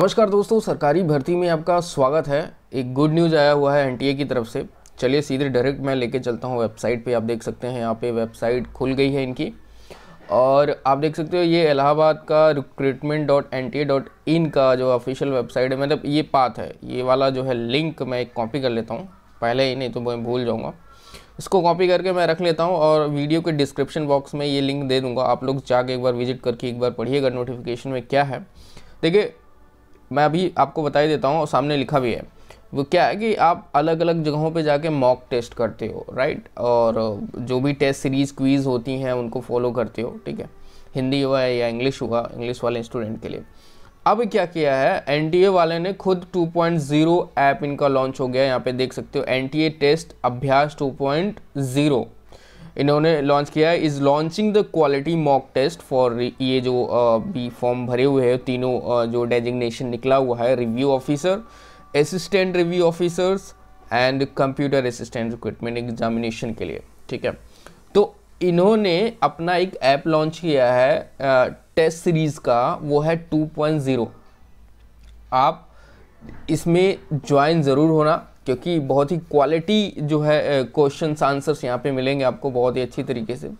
नमस्कार दोस्तों सरकारी भर्ती में आपका स्वागत है एक गुड न्यूज़ आया हुआ है एनटीए की तरफ से चलिए सीधे डायरेक्ट मैं लेके चलता हूँ वेबसाइट पे आप देख सकते हैं यहाँ पे वेबसाइट खुल गई है इनकी और आप देख सकते हो ये इलाहाबाद का recruitment dot N T A dot in का जो ऑफिशियल वेबसाइट है मतलब ये पाथ है ये वाला जो है लिंक मैं एक कॉपी कर लेता हूँ पहले ही नहीं तो मैं भूल जाऊँगा इसको कॉपी करके मैं रख लेता हूँ और वीडियो के डिस्क्रिप्शन बॉक्स में ये लिंक दे दूँगा आप लोग जाके एक बार विजिट करके एक बार पढ़िएगा नोटिफिकेशन में क्या है देखिए मैं अभी आपको बता ही देता हूँ और सामने लिखा भी है वो क्या है कि आप अलग अलग जगहों पे जाके मॉक टेस्ट करते हो राइट और जो भी टेस्ट सीरीज़ क्वीज़ होती हैं उनको फॉलो करते हो ठीक है हिंदी हुआ है या इंग्लिश हुआ इंग्लिश वाले स्टूडेंट के लिए अब क्या किया है एन वाले ने खुद 2.0 ऐप इनका लॉन्च हो गया यहाँ पे देख सकते हो एन टेस्ट अभ्यास 2.0 इन्होंने लॉन्च किया है is launching the quality mock test for ये जो बी फॉर्म भरे हुए हैं तीनों जो डेजिग्नेशन निकला हुआ है review officer assistant review officers and computer assistant recruitment examination के लिए ठीक है तो इन्होंने अपना एक ऐप लॉन्च किया है टेस्ट सीरीज़ का वो है 2.0 आप इसमें ज्वाइन ज़रूर होना क्योंकि बहुत ही क्वालिटी जो है क्वेश्चन आंसर्स यहाँ पे मिलेंगे आपको बहुत ही अच्छी तरीके से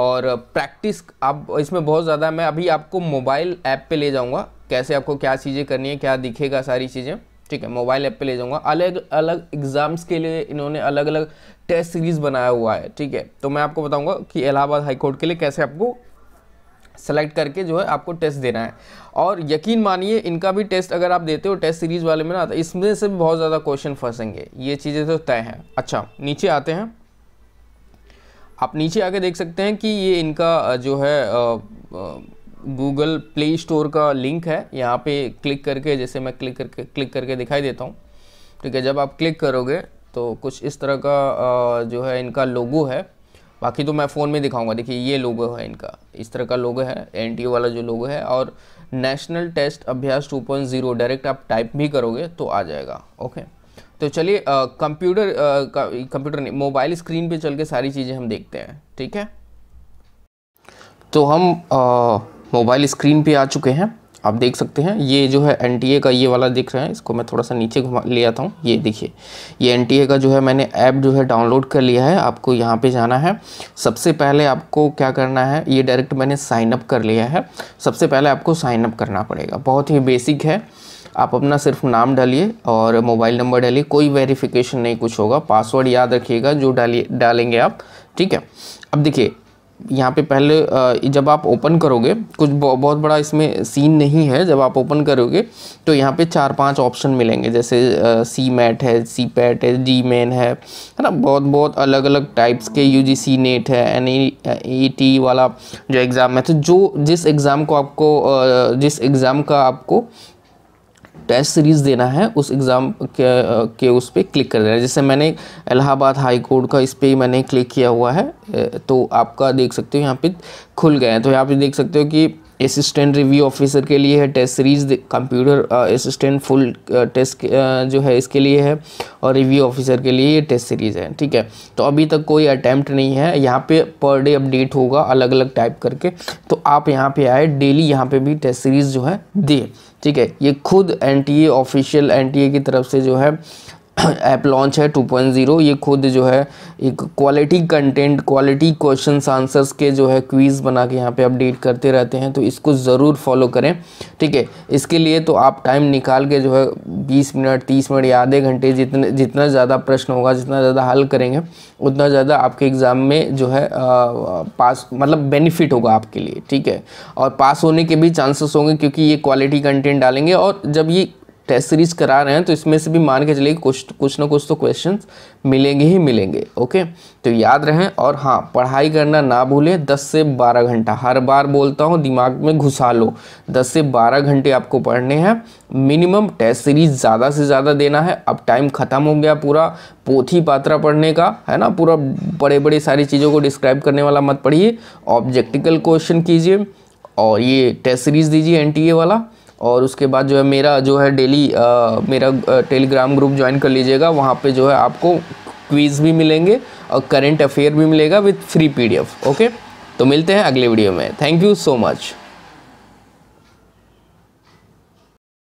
और प्रैक्टिस आप इसमें बहुत ज़्यादा मैं अभी आपको मोबाइल ऐप पे ले जाऊँगा कैसे आपको क्या चीज़ें करनी है क्या दिखेगा सारी चीज़ें ठीक है मोबाइल ऐप पे ले जाऊँगा अलग अलग एग्ज़ाम्स के लिए इन्होंने अलग अलग टेस्ट सीरीज़ बनाया हुआ है ठीक है तो मैं आपको बताऊँगा कि इलाहाबाद हाईकोर्ट के लिए कैसे आपको सेलेक्ट करके जो है आपको टेस्ट देना है और यकीन मानिए इनका भी टेस्ट अगर आप देते हो टेस्ट सीरीज़ वाले में ना तो इसमें से भी बहुत ज़्यादा क्वेश्चन फंसेंगे ये चीज़ें तो तय हैं अच्छा नीचे आते हैं आप नीचे आके देख सकते हैं कि ये इनका जो है गूगल प्ले स्टोर का लिंक है यहाँ पे क्लिक करके जैसे मैं क्लिक करके क्लिक करके दिखाई देता हूँ ठीक है जब आप क्लिक करोगे तो कुछ इस तरह का जो है इनका लोगो है बाकी तो मैं फ़ोन में दिखाऊंगा देखिए ये लोगो है इनका इस तरह का लोगो है एन वाला जो लोगो है और नेशनल टेस्ट अभ्यास 2.0 डायरेक्ट आप टाइप भी करोगे तो आ जाएगा ओके तो चलिए कंप्यूटर कंप्यूटर नहीं मोबाइल स्क्रीन पे चल के सारी चीज़ें हम देखते हैं ठीक है तो हम मोबाइल स्क्रीन पे आ चुके हैं आप देख सकते हैं ये जो है एन का ये वाला दिख रहा है इसको मैं थोड़ा सा नीचे घुमा ले आता हूँ ये देखिए ये एन का जो है मैंने ऐप जो है डाउनलोड कर लिया है आपको यहाँ पे जाना है सबसे पहले आपको क्या करना है ये डायरेक्ट मैंने साइनअप कर लिया है सबसे पहले आपको साइनअप करना पड़ेगा बहुत ही बेसिक है आप अपना सिर्फ नाम डालिए और मोबाइल नंबर डालिए कोई वेरिफिकेशन नहीं कुछ होगा पासवर्ड याद रखिएगा जो डालिए डालेंगे आप ठीक है अब देखिए यहाँ पे पहले जब आप ओपन करोगे कुछ बहुत बड़ा इसमें सीन नहीं है जब आप ओपन करोगे तो यहाँ पे चार पांच ऑप्शन मिलेंगे जैसे सी मैट है सी पैट है जी मेन है है ना बहुत बहुत अलग अलग टाइप्स के यू जी सी नेट है एन ई टी वाला जो एग्ज़ाम है तो जो जिस एग्ज़ाम को आपको जिस एग्ज़ाम का आपको टेस्ट सीरीज़ देना है उस एग्ज़ाम के, के उस पर क्लिक कर देना है जैसे मैंने इलाहाबाद हाई कोर्ट का इस पर ही मैंने क्लिक किया हुआ है तो आपका देख सकते हो यहाँ पे खुल गए हैं तो यहाँ पे देख सकते हो कि असिस्टेंट रिव्यू ऑफिसर के लिए है test series computer assistant full test जो है इसके लिए है और रिव्यू ऑफिसर के लिए ये टेस्ट सीरीज है ठीक है तो अभी तक कोई अटैम्प्ट नहीं है यहाँ पे पर डे अपडेट होगा अलग अलग टाइप करके तो आप यहाँ पे आए डेली यहाँ पे भी टेस्ट सीरीज जो है दिए ठीक है ये खुद N T official N T A की तरफ से जो है ऐप लॉन्च है 2.0 ये खुद जो है एक quality content quality question answers के जो है क्वीज़ बना के यहाँ पे अपडेट करते रहते हैं तो इसको ज़रूर फॉलो करें ठीक है इसके लिए तो आप टाइम निकाल के जो है 20 मिनट 30 मिनट या आधे घंटे जितने जितना ज़्यादा प्रश्न होगा जितना ज़्यादा हल करेंगे उतना ज़्यादा आपके एग्ज़ाम में जो है आ, पास मतलब बेनिफिट होगा आपके लिए ठीक है और पास होने के भी चांसेस होंगे क्योंकि ये क्वालिटी कंटेंट डालेंगे और जब ये टेस्ट सीरीज करा रहे हैं तो इसमें से भी मान के चलिए कुछ कुछ ना कुछ तो क्वेश्चन मिलेंगे ही मिलेंगे ओके तो याद रहें और हाँ पढ़ाई करना ना भूलें 10 से 12 घंटा हर बार बोलता हूँ दिमाग में घुसा लो 10 से 12 घंटे आपको पढ़ने हैं मिनिमम टेस्ट सीरीज ज़्यादा से ज़्यादा देना है अब टाइम ख़त्म हो गया पूरा पोथी पात्रा पढ़ने का है ना पूरा बड़े बड़े सारी चीज़ों को डिस्क्राइब करने वाला मत पढ़िए ऑब्जेक्टिकल क्वेश्चन कीजिए और ये टेस्ट सीरीज़ दीजिए एन वाला और उसके बाद जो है मेरा जो है डेली मेरा टेलीग्राम ग्रुप ज्वाइन कर लीजिएगा वहाँ पे जो है आपको क्वीज़ भी मिलेंगे और करेंट अफेयर भी मिलेगा विथ फ्री पीडीएफ ओके तो मिलते हैं अगले वीडियो में थैंक यू सो मच